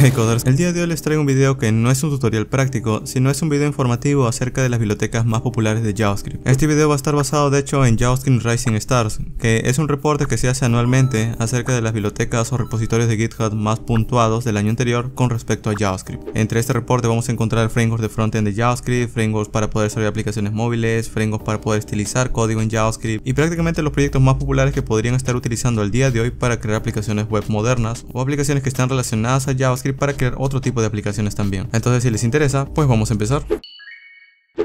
Hey Coders, el día de hoy les traigo un video que no es un tutorial práctico, sino es un video informativo acerca de las bibliotecas más populares de JavaScript. Este video va a estar basado de hecho en JavaScript Rising Stars, que es un reporte que se hace anualmente acerca de las bibliotecas o repositorios de GitHub más puntuados del año anterior con respecto a JavaScript. Entre este reporte vamos a encontrar frameworks de frontend de JavaScript, frameworks para poder servir aplicaciones móviles, frameworks para poder estilizar código en JavaScript y prácticamente los proyectos más populares que podrían estar utilizando el día de hoy para crear aplicaciones web modernas o aplicaciones que están relacionadas a JavaScript para crear otro tipo de aplicaciones también. Entonces si les interesa, pues vamos a empezar.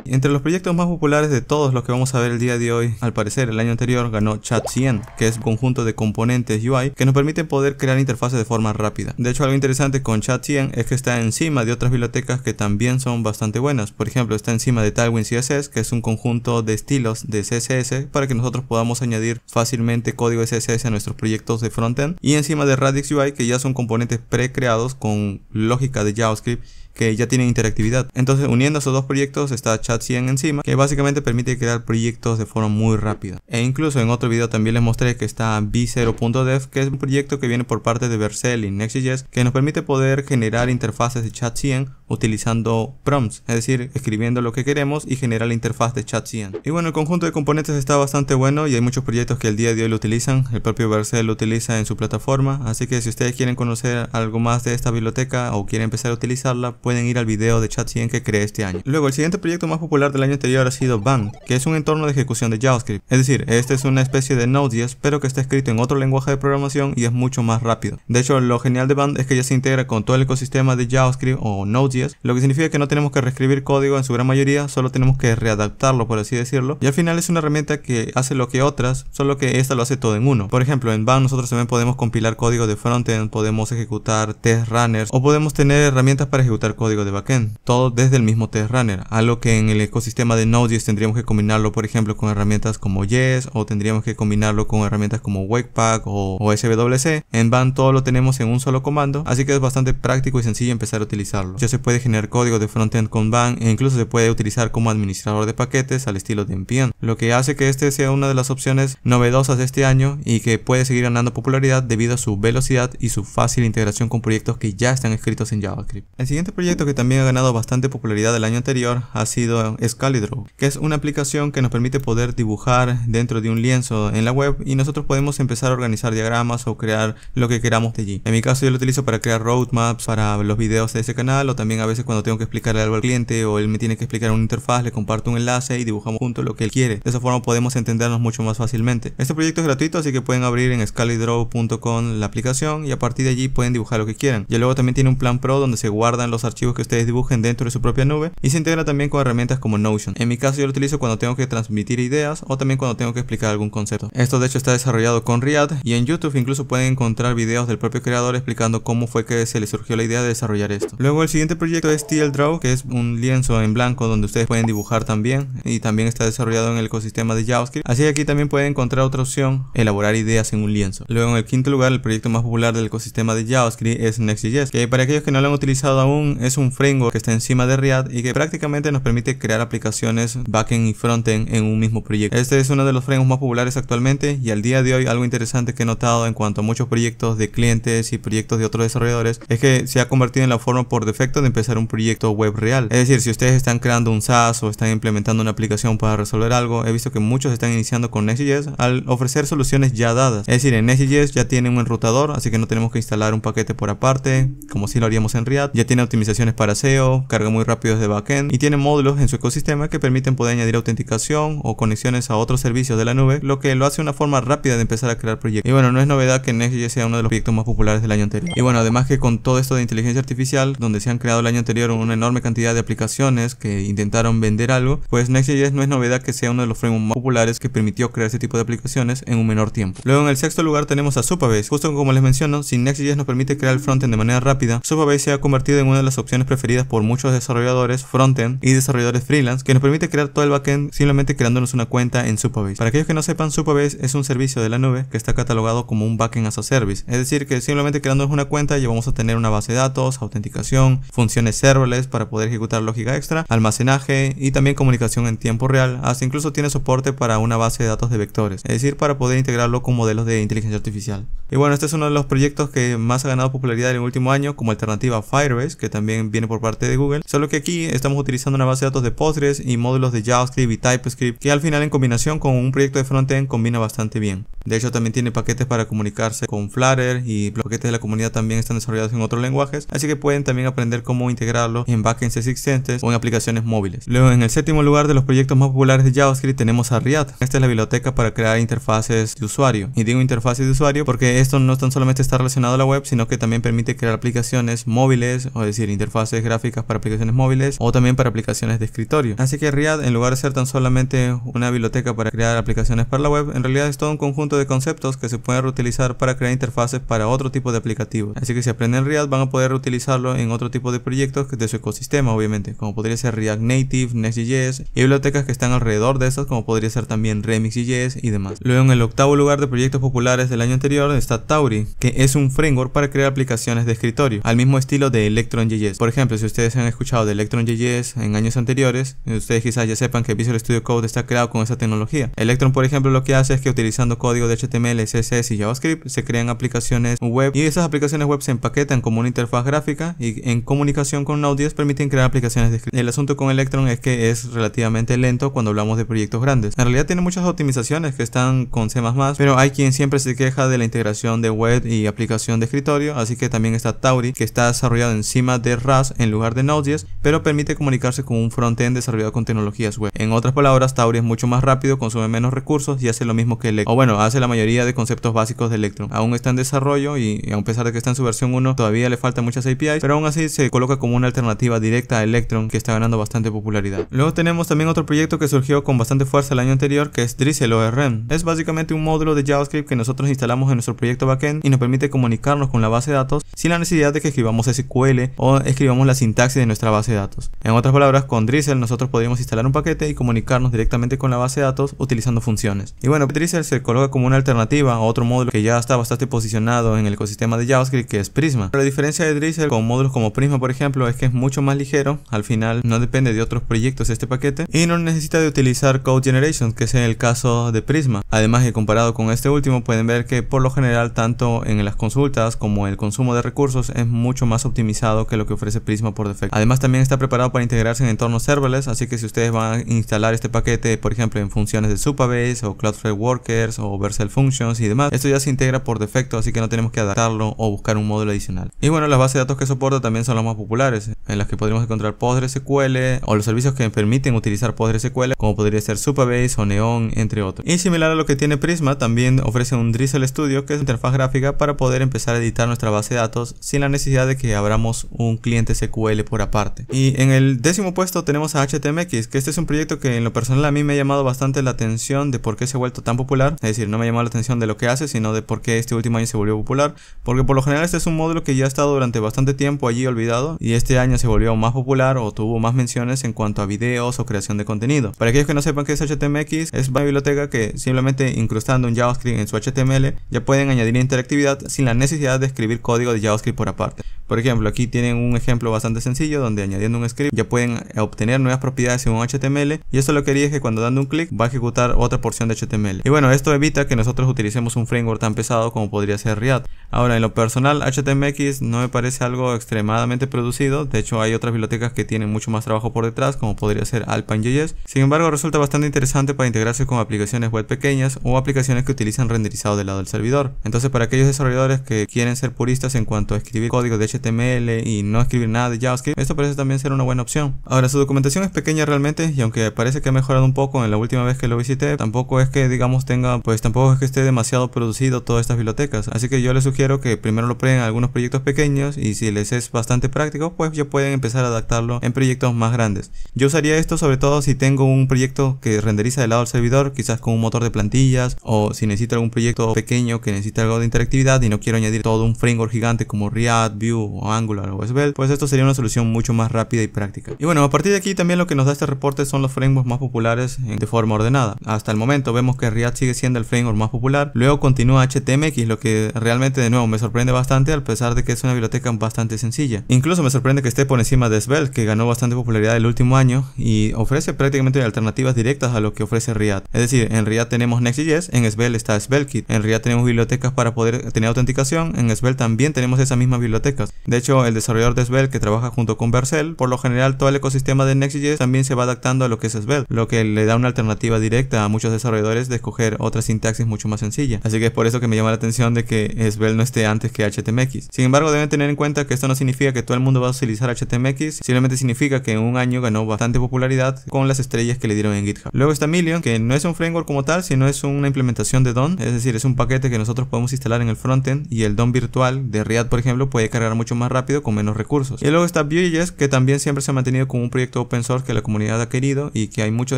Entre los proyectos más populares de todos los que vamos a ver el día de hoy, al parecer el año anterior ganó Chat 100, que es un conjunto de componentes UI que nos permite poder crear interfaces de forma rápida. De hecho, algo interesante con Chat 100 es que está encima de otras bibliotecas que también son bastante buenas. Por ejemplo, está encima de Tailwind CSS, que es un conjunto de estilos de CSS para que nosotros podamos añadir fácilmente código CSS a nuestros proyectos de frontend. Y encima de Radix UI, que ya son componentes pre-creados con lógica de JavaScript que ya tienen interactividad. Entonces, uniendo esos dos proyectos está 100 encima, que básicamente permite crear proyectos de forma muy rápida. E incluso en otro video también les mostré que está v0.dev, que es un proyecto que viene por parte de Vercel y Next.js, que nos permite poder generar interfaces de 100 utilizando prompts, es decir, escribiendo lo que queremos y generar la interfaz de 100 Y bueno, el conjunto de componentes está bastante bueno y hay muchos proyectos que el día de hoy lo utilizan, el propio Vercel lo utiliza en su plataforma, así que si ustedes quieren conocer algo más de esta biblioteca o quieren empezar a utilizarla, pueden ir al video de Chat100 que creé este año. Luego, el siguiente proyecto más popular del año anterior ha sido Band, que es un entorno de ejecución de JavaScript. Es decir, este es una especie de Node.js, pero que está escrito en otro lenguaje de programación y es mucho más rápido. De hecho, lo genial de Band es que ya se integra con todo el ecosistema de JavaScript o Node.js, lo que significa que no tenemos que reescribir código en su gran mayoría, solo tenemos que readaptarlo, por así decirlo. Y al final es una herramienta que hace lo que otras, solo que esta lo hace todo en uno. Por ejemplo, en Band nosotros también podemos compilar código de frontend, podemos ejecutar test runners o podemos tener herramientas para ejecutar código de backend, todo desde el mismo test runner algo que en el ecosistema de Node.js tendríamos que combinarlo por ejemplo con herramientas como Yes o tendríamos que combinarlo con herramientas como webpack o, o SWC. En BAN todo lo tenemos en un solo comando, así que es bastante práctico y sencillo empezar a utilizarlo. Ya se puede generar código de frontend con BAN e incluso se puede utilizar como administrador de paquetes al estilo de NPM, lo que hace que este sea una de las opciones novedosas de este año y que puede seguir ganando popularidad debido a su velocidad y su fácil integración con proyectos que ya están escritos en JavaScript. El siguiente proyecto proyecto que también ha ganado bastante popularidad el año anterior ha sido Scalidraw, que es una aplicación que nos permite poder dibujar dentro de un lienzo en la web y nosotros podemos empezar a organizar diagramas o crear lo que queramos de allí. En mi caso yo lo utilizo para crear roadmaps para los videos de ese canal o también a veces cuando tengo que explicarle algo al cliente o él me tiene que explicar una interfaz, le comparto un enlace y dibujamos juntos lo que él quiere. De esa forma podemos entendernos mucho más fácilmente. Este proyecto es gratuito así que pueden abrir en scalidraw.com la aplicación y a partir de allí pueden dibujar lo que quieran. Y luego también tiene un plan pro donde se guardan los archivos archivos que ustedes dibujen dentro de su propia nube y se integra también con herramientas como Notion. En mi caso yo lo utilizo cuando tengo que transmitir ideas o también cuando tengo que explicar algún concepto. Esto de hecho está desarrollado con React y en YouTube incluso pueden encontrar videos del propio creador explicando cómo fue que se le surgió la idea de desarrollar esto. Luego el siguiente proyecto es TL Draw que es un lienzo en blanco donde ustedes pueden dibujar también y también está desarrollado en el ecosistema de JavaScript. Así que aquí también pueden encontrar otra opción, elaborar ideas en un lienzo. Luego en el quinto lugar el proyecto más popular del ecosistema de JavaScript es Next.js que para aquellos que no lo han utilizado aún es un framework que está encima de React y que prácticamente nos permite crear aplicaciones backend y frontend en un mismo proyecto. Este es uno de los frameworks más populares actualmente y al día de hoy algo interesante que he notado en cuanto a muchos proyectos de clientes y proyectos de otros desarrolladores es que se ha convertido en la forma por defecto de empezar un proyecto web real. Es decir, si ustedes están creando un SaaS o están implementando una aplicación para resolver algo, he visto que muchos están iniciando con Next.js al ofrecer soluciones ya dadas. Es decir, en Next.js ya tiene un enrutador, así que no tenemos que instalar un paquete por aparte, como si lo haríamos en React. Ya tiene optimización para SEO, carga muy rápido desde backend y tiene módulos en su ecosistema que permiten poder añadir autenticación o conexiones a otros servicios de la nube, lo que lo hace una forma rápida de empezar a crear proyectos. Y bueno, no es novedad que Next.js sea uno de los proyectos más populares del año anterior. Y bueno, además que con todo esto de inteligencia artificial, donde se han creado el año anterior una enorme cantidad de aplicaciones que intentaron vender algo, pues Next.js no es novedad que sea uno de los frameworks más populares que permitió crear este tipo de aplicaciones en un menor tiempo. Luego en el sexto lugar tenemos a Supabase. Justo como les menciono, si Next.js nos permite crear el frontend de manera rápida, Supabase se ha convertido en una de las opciones preferidas por muchos desarrolladores, frontend y desarrolladores freelance, que nos permite crear todo el backend simplemente creándonos una cuenta en Supabase. Para aquellos que no sepan, Supabase es un servicio de la nube que está catalogado como un backend as a service, es decir, que simplemente creándonos una cuenta ya vamos a tener una base de datos, autenticación, funciones serverless para poder ejecutar lógica extra, almacenaje y también comunicación en tiempo real, hasta incluso tiene soporte para una base de datos de vectores, es decir, para poder integrarlo con modelos de inteligencia artificial. Y bueno, este es uno de los proyectos que más ha ganado popularidad en el último año como alternativa a Firebase, que también viene por parte de Google. Solo que aquí estamos utilizando una base de datos de Postgres y módulos de JavaScript y TypeScript que al final en combinación con un proyecto de frontend combina bastante bien. De hecho también tiene paquetes para comunicarse con Flutter y los paquetes de la comunidad también están desarrollados en otros lenguajes, así que pueden también aprender cómo integrarlo en backends existentes o en aplicaciones móviles. Luego en el séptimo lugar de los proyectos más populares de JavaScript tenemos a React. Esta es la biblioteca para crear interfaces de usuario. Y digo interfaces de usuario porque esto no tan solamente está relacionado a la web, sino que también permite crear aplicaciones móviles, o decir, interfaces gráficas para aplicaciones móviles o también para aplicaciones de escritorio. Así que React, en lugar de ser tan solamente una biblioteca para crear aplicaciones para la web, en realidad es todo un conjunto de conceptos que se pueden reutilizar para crear interfaces para otro tipo de aplicativos. Así que si aprenden React van a poder reutilizarlo en otro tipo de proyectos de su ecosistema, obviamente, como podría ser React Native, Next.js y bibliotecas que están alrededor de esas, como podría ser también Remix.js y demás. Luego, en el octavo lugar de proyectos populares del año anterior está Tauri, que es un framework para crear aplicaciones de escritorio, al mismo estilo de Electron.js por ejemplo, si ustedes han escuchado de Electron.js en años anteriores, ustedes quizás ya sepan que Visual Studio Code está creado con esa tecnología. Electron, por ejemplo, lo que hace es que utilizando código de HTML, CSS y JavaScript se crean aplicaciones web y esas aplicaciones web se empaquetan como una interfaz gráfica y en comunicación con Node.js permiten crear aplicaciones de escritorio El asunto con Electron es que es relativamente lento cuando hablamos de proyectos grandes. En realidad tiene muchas optimizaciones que están con C++, pero hay quien siempre se queja de la integración de web y aplicación de escritorio, así que también está Tauri, que está desarrollado encima de RAS en lugar de Node.js, pero permite comunicarse con un frontend desarrollado con tecnologías web. En otras palabras, Tauri es mucho más rápido, consume menos recursos y hace lo mismo que Electron. O bueno, hace la mayoría de conceptos básicos de Electron. Aún está en desarrollo y a pesar de que está en su versión 1, todavía le faltan muchas APIs, pero aún así se coloca como una alternativa directa a Electron que está ganando bastante popularidad. Luego tenemos también otro proyecto que surgió con bastante fuerza el año anterior que es Drizzle ORM. Es básicamente un módulo de JavaScript que nosotros instalamos en nuestro proyecto backend y nos permite comunicarnos con la base de datos sin la necesidad de que escribamos SQL o escribamos la sintaxis de nuestra base de datos. En otras palabras, con Drizzle nosotros podríamos instalar un paquete y comunicarnos directamente con la base de datos utilizando funciones. Y bueno, Drizzle se coloca como una alternativa a otro módulo que ya está bastante posicionado en el ecosistema de JavaScript que es Prisma. Pero la diferencia de Drizzle con módulos como Prisma, por ejemplo, es que es mucho más ligero, al final no depende de otros proyectos este paquete y no necesita de utilizar Code Generation, que es en el caso de Prisma. Además que comparado con este último pueden ver que por lo general tanto en las consultas como en el consumo de recursos es mucho más optimizado que lo que ofrece Prisma por defecto. Además también está preparado para integrarse en entornos serverless, así que si ustedes van a instalar este paquete, por ejemplo, en funciones de Supabase o Cloudflare Workers o Vercel Functions y demás, esto ya se integra por defecto, así que no tenemos que adaptarlo o buscar un módulo adicional. Y bueno, las bases de datos que soporta también son las más populares, en las que podríamos encontrar PostgreSQL o los servicios que permiten utilizar PostgreSQL, como podría ser Supabase o Neon, entre otros. Y similar a lo que tiene Prisma, también ofrece un Drizzle Studio, que es una interfaz gráfica para poder empezar a editar nuestra base de datos sin la necesidad de que abramos un cliente SQL por aparte. Y en el décimo puesto tenemos a HTMX, que este es un proyecto que en lo personal a mí me ha llamado bastante la atención de por qué se ha vuelto tan popular. Es decir, no me ha llamado la atención de lo que hace, sino de por qué este último año se volvió popular. Porque por lo general este es un módulo que ya ha estado durante bastante tiempo allí olvidado y este año se volvió más popular o tuvo más menciones en cuanto a vídeos o creación de contenido. Para aquellos que no sepan que es HTMX, es una biblioteca que simplemente incrustando un JavaScript en su HTML ya pueden añadir interactividad sin la necesidad de escribir código de JavaScript por aparte. Por ejemplo, aquí tienen un ejemplo bastante sencillo donde añadiendo un script ya pueden eh, obtener nuevas propiedades en un HTML y esto lo que haría es que cuando dando un clic va a ejecutar otra porción de HTML. Y bueno, esto evita que nosotros utilicemos un framework tan pesado como podría ser React. Ahora, en lo personal, HTMX no me parece algo extremadamente producido, de hecho hay otras bibliotecas que tienen mucho más trabajo por detrás como podría ser Alpine.js. Sin embargo, resulta bastante interesante para integrarse con aplicaciones web pequeñas o aplicaciones que utilizan renderizado del lado del servidor. Entonces, para aquellos desarrolladores que quieren ser puristas en cuanto a escribir código de HTML y no escribir nada de JavaScript, esto parece también ser una buena opción. Ahora, su documentación es pequeña realmente y aunque parece que ha mejorado un poco en la última vez que lo visité, tampoco es que digamos tenga, pues tampoco es que esté demasiado producido todas estas bibliotecas. Así que yo les sugiero que primero lo prueben en algunos proyectos pequeños y si les es bastante práctico, pues ya pueden empezar a adaptarlo en proyectos más grandes. Yo usaría esto sobre todo si tengo un proyecto que renderiza del lado del servidor, quizás con un motor de plantillas o si necesito algún proyecto pequeño que necesita algo de interactividad y no quiero añadir todo un framework gigante como React, Vue o Angular o USB pues esto sería una solución mucho más rápida y práctica. Y bueno, a partir de aquí también lo que nos da este reporte son los frameworks más populares eh, de forma ordenada. Hasta el momento vemos que React sigue siendo el framework más popular, luego continúa HTMX, lo que realmente de nuevo me sorprende bastante a pesar de que es una biblioteca bastante sencilla. Incluso me sorprende que esté por encima de Svelte, que ganó bastante popularidad el último año y ofrece prácticamente alternativas directas a lo que ofrece React. Es decir, en React tenemos Next.js, en Svelte está SvelteKit, en React tenemos bibliotecas para poder tener autenticación, en Svelte también tenemos esas mismas bibliotecas. De hecho, el desarrollador de Svelte que trabaja junto con Vercel, por lo general todo el ecosistema de Next.js también se va adaptando a lo que es Svelte, lo que le da una alternativa directa a muchos desarrolladores de escoger otra sintaxis mucho más sencilla. Así que es por eso que me llama la atención de que Svelte no esté antes que HTMX. Sin embargo, deben tener en cuenta que esto no significa que todo el mundo va a utilizar HTMX, simplemente significa que en un año ganó bastante popularidad con las estrellas que le dieron en GitHub. Luego está Million, que no es un framework como tal, sino es una implementación de DOM, es decir, es un paquete que nosotros podemos instalar en el frontend y el DOM virtual de React, por ejemplo, puede cargar mucho más rápido con menos recursos. Y luego está Vue.js, que también siempre se ha mantenido como un proyecto open source que la comunidad ha querido y que hay muchos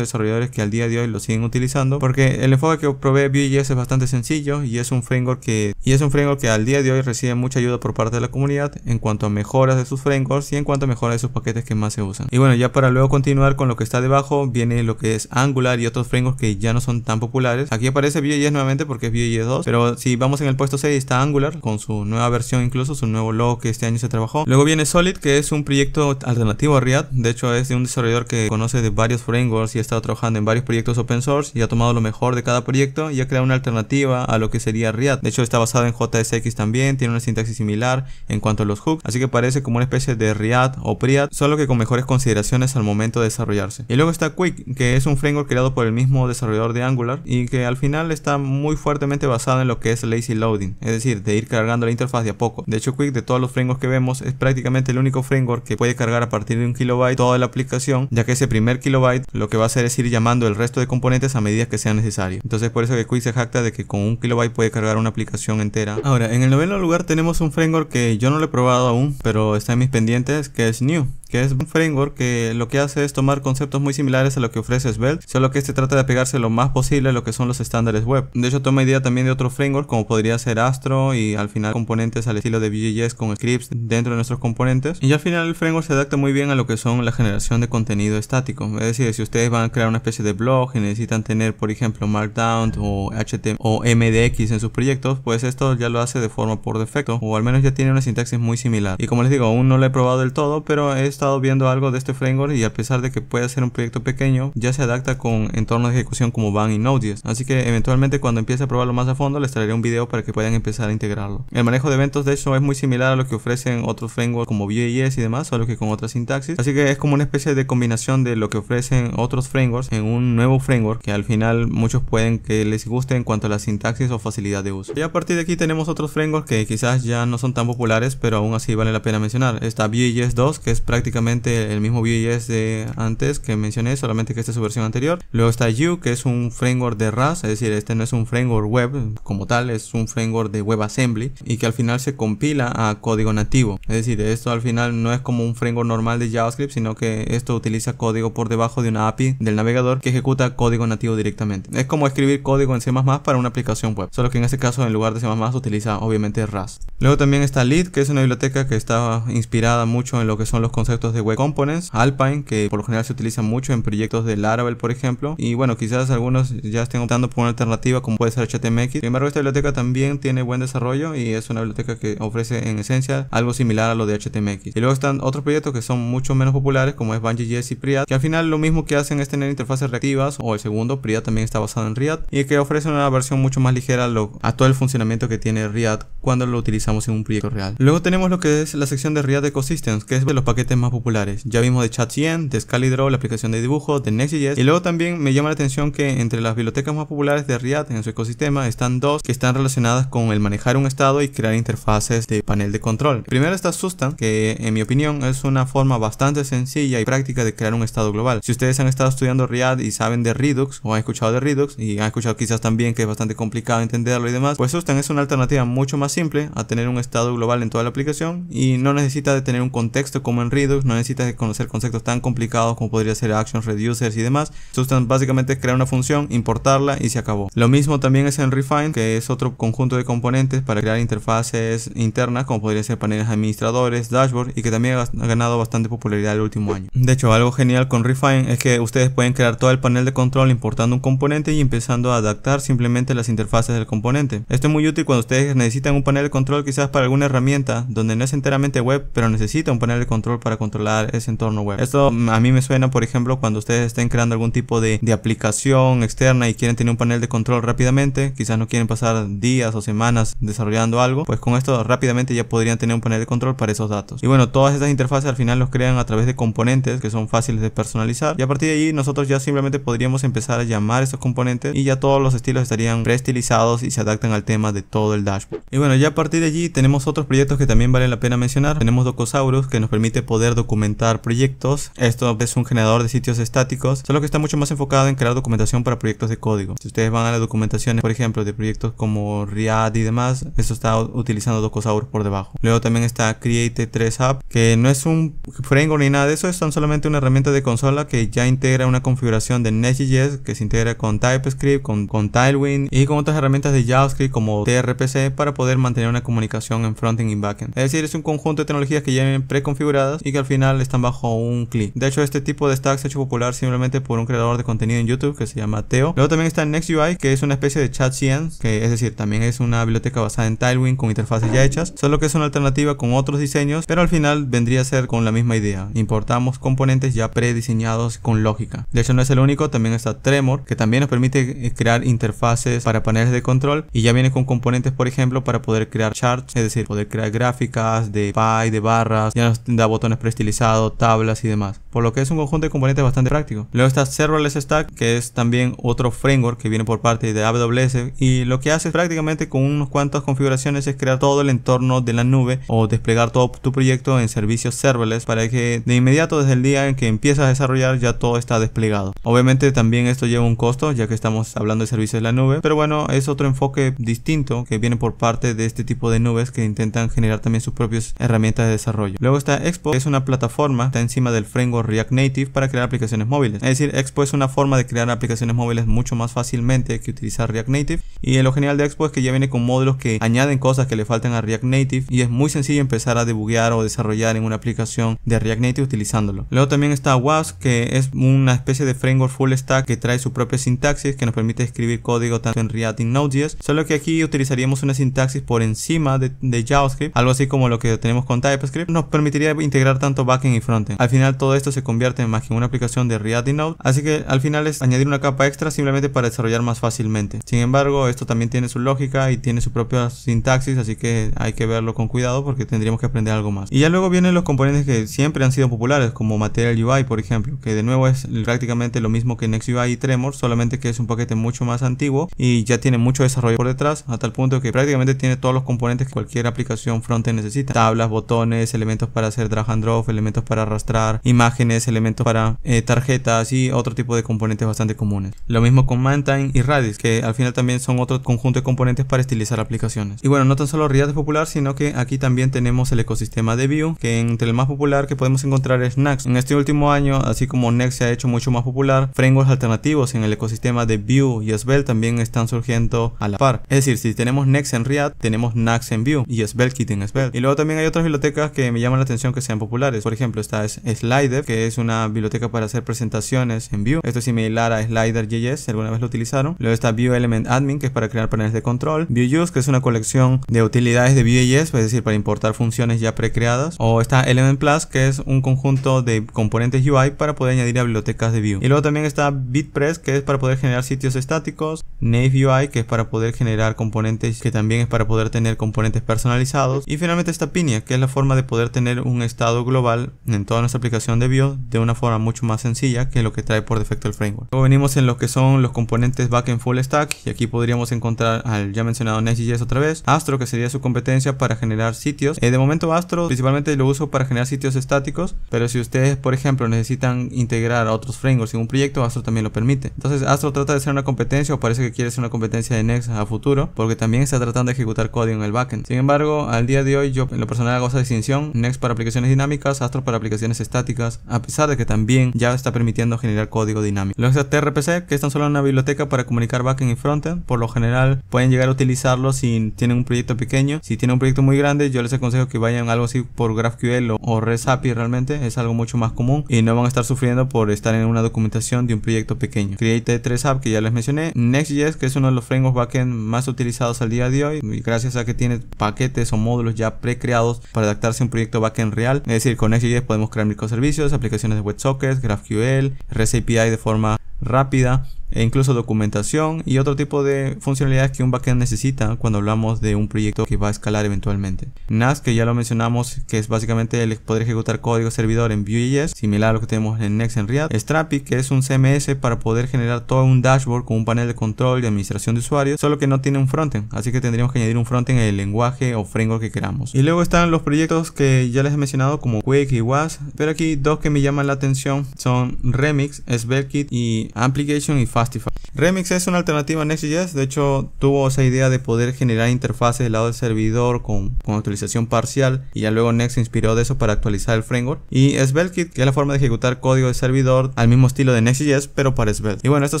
desarrolladores que al día de hoy lo siguen utilizando, porque el enfoque que provee Vue.js es bastante sencillo y es un framework que y es un framework que al día de hoy recibe mucha ayuda por parte de la comunidad en cuanto a mejoras de sus frameworks y en cuanto a mejoras de sus paquetes que más se usan. Y bueno, ya para luego continuar con lo que está debajo, viene lo que es Angular y otros frameworks que ya no son tan populares. Aquí aparece Vue.js nuevamente porque es Vue.js 2, pero si vamos en el puesto 6 está Angular con su nueva versión incluso, su nuevo logo que este año se trabajó. Luego viene Solid, que es un proyecto alternativo a React. De hecho, es de un desarrollador que conoce de varios frameworks y ha estado trabajando en varios proyectos open source y ha tomado lo mejor de cada proyecto y ha creado una alternativa a lo que sería React. De hecho, está basado en JSX también, tiene una sintaxis similar en cuanto a los hooks, así que parece como una especie de React o Priad, solo que con mejores consideraciones al momento de desarrollarse. Y luego está Quick, que es un framework creado por el mismo desarrollador de Angular y que al final está muy fuertemente basado en lo que es lazy loading, es decir, de ir cargando la interfaz de a poco. De hecho, Quick de todos los frameworks que vemos es prácticamente el único framework que puede cargar a partir de un kilobyte toda la aplicación, ya que ese primer kilobyte lo que va a hacer es ir llamando el resto de componentes a medida que sea necesario. Entonces por eso que Quick se jacta de que con un kilobyte puede cargar una aplicación entera. Ahora, en el noveno lugar tenemos un framework que yo no lo he probado aún, pero está en mis pendientes, que es New que es un framework que lo que hace es tomar conceptos muy similares a lo que ofrece Svelte, solo que este trata de pegarse lo más posible a lo que son los estándares web. De hecho, toma idea también de otro framework como podría ser Astro y al final componentes al estilo de Vue.js con scripts dentro de nuestros componentes. Y al final el framework se adapta muy bien a lo que son la generación de contenido estático. Es decir, si ustedes van a crear una especie de blog y necesitan tener, por ejemplo, Markdown o HTML o MDX en sus proyectos, pues esto ya lo hace de forma por defecto o al menos ya tiene una sintaxis muy similar. Y como les digo, aún no lo he probado del todo, pero esta viendo algo de este framework y a pesar de que puede ser un proyecto pequeño, ya se adapta con entornos de ejecución como van y Node.js. Así que eventualmente cuando empiece a probarlo más a fondo les traeré un video para que puedan empezar a integrarlo. El manejo de eventos de hecho es muy similar a lo que ofrecen otros frameworks como Vue.js y demás, o lo que con otras sintaxis. Así que es como una especie de combinación de lo que ofrecen otros frameworks en un nuevo framework que al final muchos pueden que les guste en cuanto a la sintaxis o facilidad de uso. Y a partir de aquí tenemos otros frameworks que quizás ya no son tan populares, pero aún así vale la pena mencionar. Está Vue.js 2 que es prácticamente el mismo Vue.js de antes que mencioné, solamente que esta es su versión anterior. Luego está u que es un framework de RAS, es decir, este no es un framework web como tal, es un framework de web assembly y que al final se compila a código nativo. Es decir, esto al final no es como un framework normal de JavaScript, sino que esto utiliza código por debajo de una API del navegador que ejecuta código nativo directamente. Es como escribir código en C++ para una aplicación web, solo que en este caso en lugar de C++ utiliza obviamente RAS. Luego también está Lead, que es una biblioteca que está inspirada mucho en lo que son los conceptos de web components, Alpine, que por lo general se utiliza mucho en proyectos de Laravel, por ejemplo. Y bueno, quizás algunos ya estén optando por una alternativa como puede ser HTMX. Sin embargo, esta biblioteca también tiene buen desarrollo y es una biblioteca que ofrece en esencia algo similar a lo de HTMX. Y luego están otros proyectos que son mucho menos populares como es Banji.js y Priat que al final lo mismo que hacen es tener interfaces reactivas o el segundo, Priat también está basado en React y que ofrece una versión mucho más ligera a, todo el funcionamiento que tiene React cuando lo utilizamos en un proyecto real. Luego tenemos lo que es la sección de React Ecosystems, que es de los paquetes más populares. Ya vimos de ChatCN, de ScaliDraw, la aplicación de dibujo, de Next.js. Y luego también me llama la atención que entre las bibliotecas más populares de React en su ecosistema están dos que están relacionadas con el manejar un estado y crear interfaces de panel de control. Primero está Sustan, que en mi opinión es una forma bastante sencilla y práctica de crear un estado global. Si ustedes han estado estudiando React y saben de Redux o han escuchado de Redux y han escuchado quizás también que es bastante complicado entenderlo y demás, pues Sustan es una alternativa mucho más simple a tener un estado global en toda la aplicación y no necesita de tener un contexto como en Redux no necesitas conocer conceptos tan complicados como podría ser actions, reducers y demás. Sustan básicamente es crear una función, importarla y se acabó. Lo mismo también es en Refine, que es otro conjunto de componentes para crear interfaces internas como podría ser paneles administradores, dashboard y que también ha ganado bastante popularidad el último año. De hecho, algo genial con Refine es que ustedes pueden crear todo el panel de control importando un componente y empezando a adaptar simplemente las interfaces del componente. Esto es muy útil cuando ustedes necesitan un panel de control quizás para alguna herramienta donde no es enteramente web, pero necesita un panel de control para controlar ese entorno web. Esto a mí me suena, por ejemplo, cuando ustedes estén creando algún tipo de, aplicación externa y quieren tener un panel de control rápidamente, quizás no quieren pasar días o semanas desarrollando algo, pues con esto rápidamente ya podrían tener un panel de control para esos datos. Y bueno, todas estas interfaces al final los crean a través de componentes que son fáciles de personalizar y a partir de ahí nosotros ya simplemente podríamos empezar a llamar esos componentes y ya todos los estilos estarían preestilizados y se adaptan al tema de todo el dashboard. Y bueno, ya a partir de allí tenemos otros proyectos que también vale la pena mencionar. Tenemos Docosaurus que nos permite poder documentar proyectos. Esto es un generador de sitios estáticos, solo que está mucho más enfocado en crear documentación para proyectos de código. Si ustedes van a las documentaciones, por ejemplo, de proyectos como React y demás, eso está utilizando Docosaur por debajo. Luego también está Create 3 App, que no es un framework ni nada de eso, es solamente una herramienta de consola que ya integra una configuración de Next.js que se integra con TypeScript, con, con Tailwind y con otras herramientas de JavaScript como TRPC para poder mantener una comunicación en frontend y backend. Es decir, es un conjunto de tecnologías que ya vienen preconfiguradas y que al final están bajo un clic. De hecho, este tipo de stacks se ha hecho popular simplemente por un creador de contenido en YouTube que se llama Teo. Luego también está next ui que es una especie de chat science, que es decir, también es una biblioteca basada en Tailwind con interfaces ya hechas, solo que es una alternativa con otros diseños, pero al final vendría a ser con la misma idea. Importamos componentes ya prediseñados con lógica. De hecho, no es el único, también está Tremor, que también nos permite eh, crear interfaces para paneles de control y ya viene con componentes, por ejemplo, para poder crear charts, es decir, poder crear gráficas de pie, de barras, ya nos da botones prestigiosos utilizado tablas y demás por lo que es un conjunto de componentes bastante práctico. Luego está Serverless Stack, que es también otro framework que viene por parte de AWS y lo que hace prácticamente con unos cuantas configuraciones es crear todo el entorno de la nube o desplegar todo tu proyecto en servicios serverless para que de inmediato desde el día en que empiezas a desarrollar ya todo está desplegado. Obviamente también esto lleva un costo ya que estamos hablando de servicios de la nube, pero bueno, es otro enfoque distinto que viene por parte de este tipo de nubes que intentan generar también sus propias herramientas de desarrollo. Luego está Expo, que es una plataforma, está encima del framework React Native para crear aplicaciones móviles. Es decir, Expo es una forma de crear aplicaciones móviles mucho más fácilmente que utilizar React Native. Y lo genial de Expo es que ya viene con módulos que añaden cosas que le faltan a React Native y es muy sencillo empezar a debuguear o desarrollar en una aplicación de React Native utilizándolo. Luego también está Wasp, que es una especie de framework full stack que trae su propia sintaxis que nos permite escribir código tanto en React y Node.js, solo que aquí utilizaríamos una sintaxis por encima de, de JavaScript, algo así como lo que tenemos con TypeScript, nos permitiría integrar tanto backend y frontend. Al final todo esto se convierte en más que una aplicación de React Node así que al final es añadir una capa extra simplemente para desarrollar más fácilmente. Sin embargo, esto también tiene su lógica y tiene su propia sintaxis, así que hay que verlo con cuidado porque tendríamos que aprender algo más. Y ya luego vienen los componentes que siempre han sido populares, como Material UI, por ejemplo, que de nuevo es prácticamente lo mismo que Next UI y Tremor, solamente que es un paquete mucho más antiguo y ya tiene mucho desarrollo por detrás, a tal punto que prácticamente tiene todos los componentes que cualquier aplicación frontend necesita. Tablas, botones, elementos para hacer drag and drop, elementos para arrastrar, imágenes ese elementos para eh, tarjetas y otro tipo de componentes bastante comunes. Lo mismo con Mantine y Radis. que al final también son otro conjunto de componentes para estilizar aplicaciones. Y bueno, no tan solo React es popular, sino que aquí también tenemos el ecosistema de Vue, que entre el más popular que podemos encontrar es Nax. En este último año, así como Next se ha hecho mucho más popular, frameworks alternativos en el ecosistema de Vue y Svelte también están surgiendo a la par. Es decir, si tenemos Next en React, tenemos Nax en Vue y SvelteKit en Svelte. Y luego también hay otras bibliotecas que me llaman la atención que sean populares. Por ejemplo, esta es Slidev que es una biblioteca para hacer presentaciones en Vue. Esto es similar a Slider.js, si alguna vez lo utilizaron. Luego está Vue Element Admin, que es para crear paneles de control. Vue Use, que es una colección de utilidades de Vue.js, es decir, para importar funciones ya precreadas. O está Element Plus, que es un conjunto de componentes UI para poder añadir a bibliotecas de Vue. Y luego también está BitPress, que es para poder generar sitios estáticos. Nave UI, que es para poder generar componentes, que también es para poder tener componentes personalizados. Y finalmente está Pinia, que es la forma de poder tener un estado global en toda nuestra aplicación de Vue de una forma mucho más sencilla que lo que trae por defecto el framework. Luego venimos en lo que son los componentes backend full stack y aquí podríamos encontrar al ya mencionado Next.js otra vez, Astro que sería su competencia para generar sitios. Eh, de momento Astro principalmente lo uso para generar sitios estáticos, pero si ustedes por ejemplo necesitan integrar a otros frameworks en un proyecto, Astro también lo permite. Entonces Astro trata de ser una competencia o parece que quiere ser una competencia de Next a futuro porque también está tratando de ejecutar código en el backend. Sin embargo, al día de hoy yo en lo personal hago esa distinción, Next para aplicaciones dinámicas, Astro para aplicaciones estáticas a pesar de que también ya está permitiendo generar código dinámico. Los TRPC, que es tan solo una biblioteca para comunicar backend y frontend, por lo general pueden llegar a utilizarlo si tienen un proyecto pequeño. Si tienen un proyecto muy grande, yo les aconsejo que vayan algo así por GraphQL o, o REST realmente, es algo mucho más común y no van a estar sufriendo por estar en una documentación de un proyecto pequeño. Create 3 app que ya les mencioné, Next.js que es uno de los frameworks backend más utilizados al día de hoy gracias a que tiene paquetes o módulos ya pre precreados para adaptarse a un proyecto backend real, es decir, con Next.js podemos crear microservicios, aplicaciones de WebSockets, GraphQL, REST API de forma rápida e incluso documentación y otro tipo de funcionalidades que un backend necesita cuando hablamos de un proyecto que va a escalar eventualmente. NAS, que ya lo mencionamos, que es básicamente el poder ejecutar código servidor en Vue.js, similar a lo que tenemos en Next en React. Strapi, que es un CMS para poder generar todo un dashboard con un panel de control y administración de usuarios, solo que no tiene un frontend, así que tendríamos que añadir un frontend en el lenguaje o framework que queramos. Y luego están los proyectos que ya les he mencionado como Quick y WAS, pero aquí dos que me llaman la atención son Remix, SvelteKit y Application y Fast Remix es una alternativa a Next.js, de hecho tuvo esa idea de poder generar interfaces del lado del servidor con, con actualización parcial y ya luego Next se inspiró de eso para actualizar el framework. Y SvelteKit, que es la forma de ejecutar código de servidor al mismo estilo de Next.js, pero para Svelte. Y bueno, estos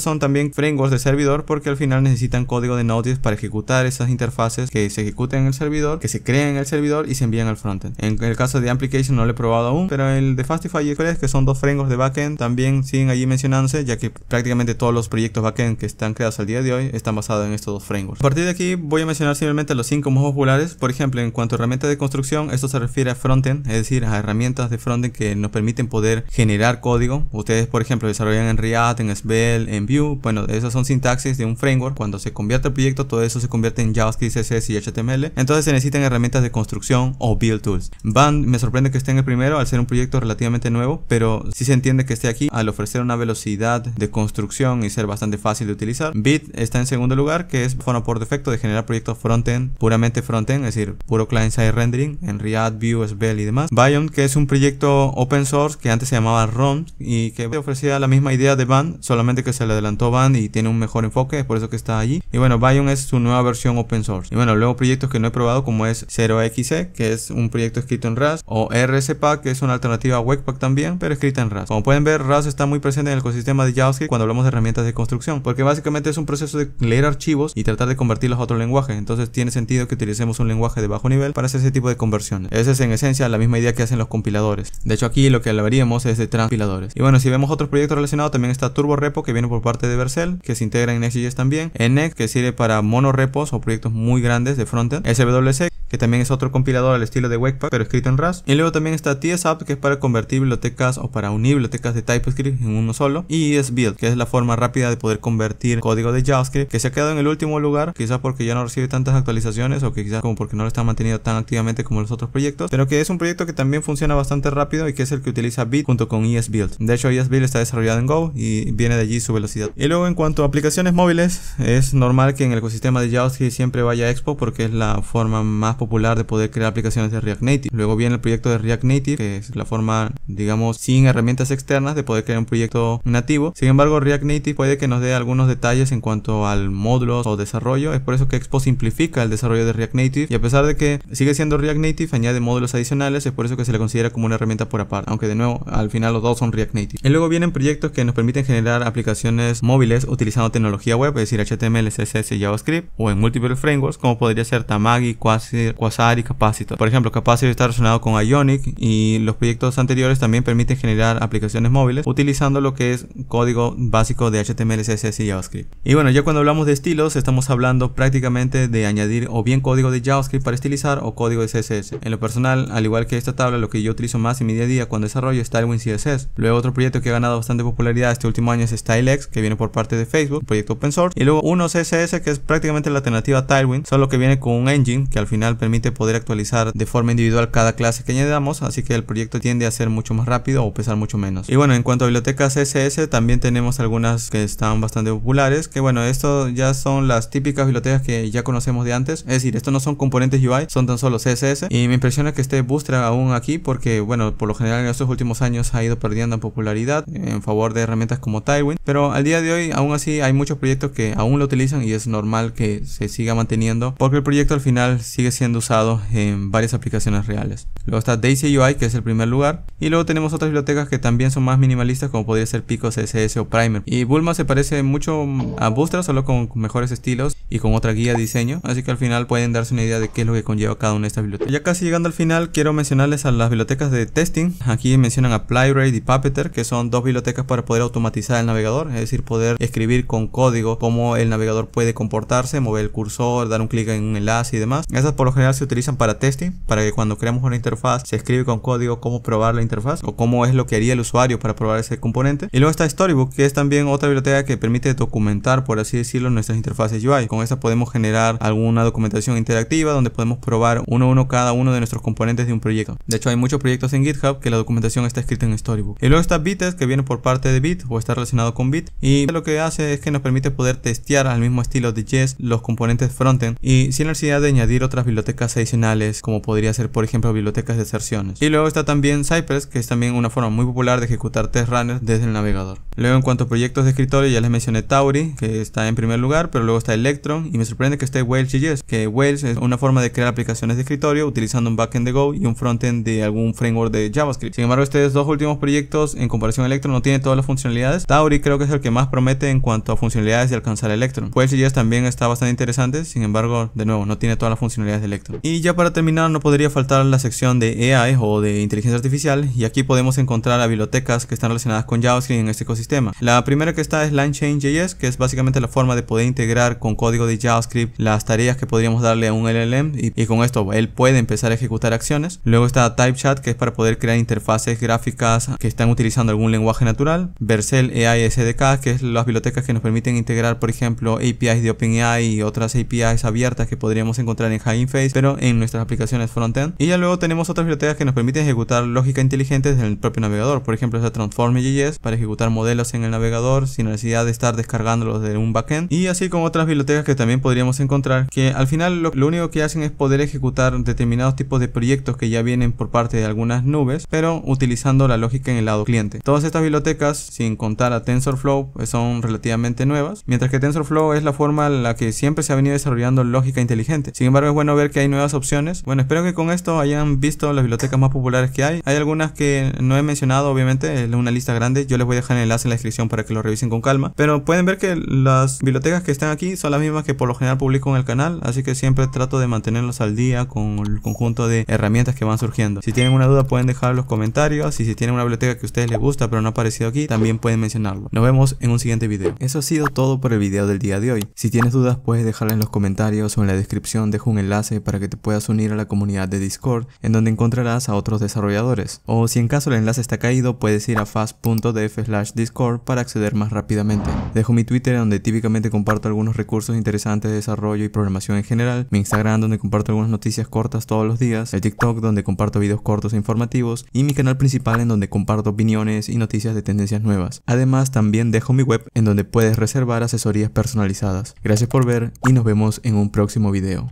son también frameworks de servidor porque al final necesitan código de Node.js para ejecutar esas interfaces que se ejecuten en el servidor, que se crean en el servidor y se envían al frontend. En el caso de Application no lo he probado aún, pero el de Fastify y Express, que son dos frameworks de backend, también siguen allí mencionándose, ya que prácticamente todos los proyectos backend que están creados al día de hoy están basados en estos dos frameworks. A partir de aquí voy a mencionar simplemente los cinco más populares. Por ejemplo, en cuanto a herramientas de construcción, esto se refiere a frontend, es decir, a herramientas de frontend que nos permiten poder generar código. Ustedes, por ejemplo, desarrollan en React, en Svelte, en Vue. Bueno, esas son sintaxis de un framework. Cuando se convierte el proyecto, todo eso se convierte en JavaScript, CSS y HTML. Entonces se necesitan herramientas de construcción o build tools. Band me sorprende que esté en el primero al ser un proyecto relativamente nuevo, pero sí se entiende que esté aquí al ofrecer una velocidad de construcción y ser bastante fácil de utilizar. Bit está en segundo lugar, que es forma por defecto de generar proyectos frontend, puramente frontend, es decir, puro client-side rendering en React, Vue, Svelte y demás. BION, que es un proyecto open source que antes se llamaba ROM y que ofrecía la misma idea de Van, solamente que se le adelantó Van y tiene un mejor enfoque, es por eso que está allí. Y bueno, BION es su nueva versión open source. Y bueno, luego proyectos que no he probado como es 0 xc que es un proyecto escrito en RAS, o RSPack, que es una alternativa a Webpack también, pero escrita en RAS. Como pueden ver, Rust está muy presente en el ecosistema de JavaScript cuando hablamos de herramientas de construcción, porque básicamente es un proceso de leer archivos y tratar de convertirlos a otro lenguaje, entonces tiene sentido que utilicemos un lenguaje de bajo nivel para hacer ese tipo de conversiones. Esa es en esencia la misma idea que hacen los compiladores. De hecho aquí lo que hablaríamos es de transpiladores. Y bueno, si vemos otros proyectos relacionados, también está Turbo Repo que viene por parte de Vercel, que se integra en Next.js también, Ennex, que sirve para monorepos o proyectos muy grandes de frontend, SWC que también es otro compilador al estilo de Webpack, pero escrito en RAS, Y luego también está TSApp, que es para convertir bibliotecas o para unir bibliotecas de TypeScript en uno solo. Y es build, que es la forma rápida de poder convertir código de JavaScript que se ha quedado en el último lugar, quizás porque ya no recibe tantas actualizaciones o que quizás como porque no lo está manteniendo tan activamente como los otros proyectos, pero que es un proyecto que también funciona bastante rápido y que es el que utiliza Bit junto con ES Build. De hecho, ES Build está desarrollado en Go y viene de allí su velocidad. Y luego en cuanto a aplicaciones móviles, es normal que en el ecosistema de JavaScript siempre vaya Expo porque es la forma más popular de poder crear aplicaciones de React Native. Luego viene el proyecto de React Native, que es la forma, digamos, sin herramientas externas de poder crear un proyecto nativo. Sin embargo, React Native puede de que nos dé algunos detalles en cuanto al módulo o desarrollo. Es por eso que Expo simplifica el desarrollo de React Native y a pesar de que sigue siendo React Native, añade módulos adicionales, es por eso que se le considera como una herramienta por aparte, aunque de nuevo al final los dos son React Native. Y luego vienen proyectos que nos permiten generar aplicaciones móviles utilizando tecnología web, es decir, HTML, CSS y JavaScript, o en múltiples frameworks como podría ser Tamagi, Quasar, Quasar y Capacitor. Por ejemplo, Capacitor está relacionado con Ionic y los proyectos anteriores también permiten generar aplicaciones móviles utilizando lo que es código básico de HTML HTML, CSS y JavaScript. Y bueno, ya cuando hablamos de estilos, estamos hablando prácticamente de añadir o bien código de JavaScript para estilizar o código de CSS. En lo personal, al igual que esta tabla, lo que yo utilizo más en mi día a día cuando desarrollo es Stylewin CSS. Luego otro proyecto que ha ganado bastante popularidad este último año es StyleX, que viene por parte de Facebook, proyecto open source. Y luego uno CSS, que es prácticamente la alternativa a Tailwind, solo que viene con un engine que al final permite poder actualizar de forma individual cada clase que añadamos, así que el proyecto tiende a ser mucho más rápido o pesar mucho menos. Y bueno, en cuanto a bibliotecas CSS, también tenemos algunas que están bastante populares. Que bueno, esto ya son las típicas bibliotecas que ya conocemos de antes. Es decir, esto no son componentes UI, son tan solo CSS. Y me impresiona que esté Bootstrap aún aquí porque, bueno, por lo general en estos últimos años ha ido perdiendo en popularidad en favor de herramientas como Tailwind. Pero al día de hoy, aún así, hay muchos proyectos que aún lo utilizan y es normal que se siga manteniendo porque el proyecto al final sigue siendo usado en varias aplicaciones reales. Luego está Daisy UI, que es el primer lugar. Y luego tenemos otras bibliotecas que también son más minimalistas como podría ser Pico CSS o Primer. Y Bulma se parece mucho a Bootstrap, solo con mejores estilos y con otra guía de diseño, así que al final pueden darse una idea de qué es lo que conlleva cada una de estas bibliotecas. Ya casi llegando al final, quiero mencionarles a las bibliotecas de testing. Aquí mencionan a Playwright y Puppeter que son dos bibliotecas para poder automatizar el navegador, es decir, poder escribir con código cómo el navegador puede comportarse, mover el cursor, dar un clic en un enlace y demás. Esas por lo general se utilizan para testing, para que cuando creamos una interfaz se escribe con código cómo probar la interfaz o cómo es lo que haría el usuario para probar ese componente. Y luego está Storybook, que es también otra que permite documentar, por así decirlo, nuestras interfaces UI. Con esta podemos generar alguna documentación interactiva donde podemos probar uno a uno cada uno de nuestros componentes de un proyecto. De hecho, hay muchos proyectos en GitHub que la documentación está escrita en Storybook. Y luego está Bites, que viene por parte de Bit o está relacionado con Bit. Y lo que hace es que nos permite poder testear al mismo estilo de Jest los componentes frontend y sin necesidad de añadir otras bibliotecas adicionales, como podría ser, por ejemplo, bibliotecas de exerciones. Y luego está también Cypress, que es también una forma muy popular de ejecutar test runners desde el navegador. Luego, en cuanto a proyectos de ya les mencioné Tauri, que está en primer lugar, pero luego está Electron y me sorprende que esté Wales.js, que Wales es una forma de crear aplicaciones de escritorio utilizando un backend de Go y un frontend de algún framework de JavaScript. Sin embargo, estos dos últimos proyectos en comparación a Electron no tiene todas las funcionalidades. Tauri creo que es el que más promete en cuanto a funcionalidades de alcanzar Electron. Wales.js también está bastante interesante, sin embargo, de nuevo, no tiene todas las funcionalidades de Electron. Y ya para terminar, no podría faltar la sección de AI o de inteligencia artificial y aquí podemos encontrar las bibliotecas que están relacionadas con JavaScript en este ecosistema. La primera que está es LineChainJS, que es básicamente la forma de poder integrar con código de JavaScript las tareas que podríamos darle a un LLM y, con esto él puede empezar a ejecutar acciones. Luego está TypeChat, que es para poder crear interfaces gráficas que están utilizando algún lenguaje natural. Vercel AI SDK, que es las bibliotecas que nos permiten integrar, por ejemplo, APIs de OpenAI y otras APIs abiertas que podríamos encontrar en High Face, pero en nuestras aplicaciones frontend. Y ya luego tenemos otras bibliotecas que nos permiten ejecutar lógica inteligente desde el propio navegador. Por ejemplo, está Transform.js para ejecutar modelos en el navegador sin necesidad de estar descargándolos de un backend y así con otras bibliotecas que también podríamos encontrar que al final lo, único que hacen es poder ejecutar determinados tipos de proyectos que ya vienen por parte de algunas nubes pero utilizando la lógica en el lado cliente. Todas estas bibliotecas sin contar a TensorFlow pues, son relativamente nuevas mientras que TensorFlow es la forma en la que siempre se ha venido desarrollando lógica inteligente. Sin embargo es bueno ver que hay nuevas opciones. Bueno espero que con esto hayan visto las bibliotecas más populares que hay. Hay algunas que no he mencionado obviamente es una lista grande. Yo les voy a dejar el enlace en la descripción para que lo revisen calma. Pero pueden ver que las bibliotecas que están aquí son las mismas que por lo general publico en el canal, así que siempre trato de mantenerlos al día con el conjunto de herramientas que van surgiendo. Si tienen una duda pueden dejar los comentarios y si tienen una biblioteca que a ustedes les gusta pero no ha aparecido aquí, también pueden mencionarlo. Nos vemos en un siguiente vídeo Eso ha sido todo por el vídeo del día de hoy. Si tienes dudas puedes dejarla en los comentarios o en la descripción dejo un enlace para que te puedas unir a la comunidad de Discord en donde encontrarás a otros desarrolladores. O si en caso el enlace está caído puedes ir a fast.df discord para acceder más rápido rápidamente. Dejo mi Twitter donde típicamente comparto algunos recursos interesantes de desarrollo y programación en general, mi Instagram donde comparto algunas noticias cortas todos los días, el TikTok donde comparto videos cortos e informativos y mi canal principal en donde comparto opiniones y noticias de tendencias nuevas. Además también dejo mi web en donde puedes reservar asesorías personalizadas. Gracias por ver y nos vemos en un próximo video.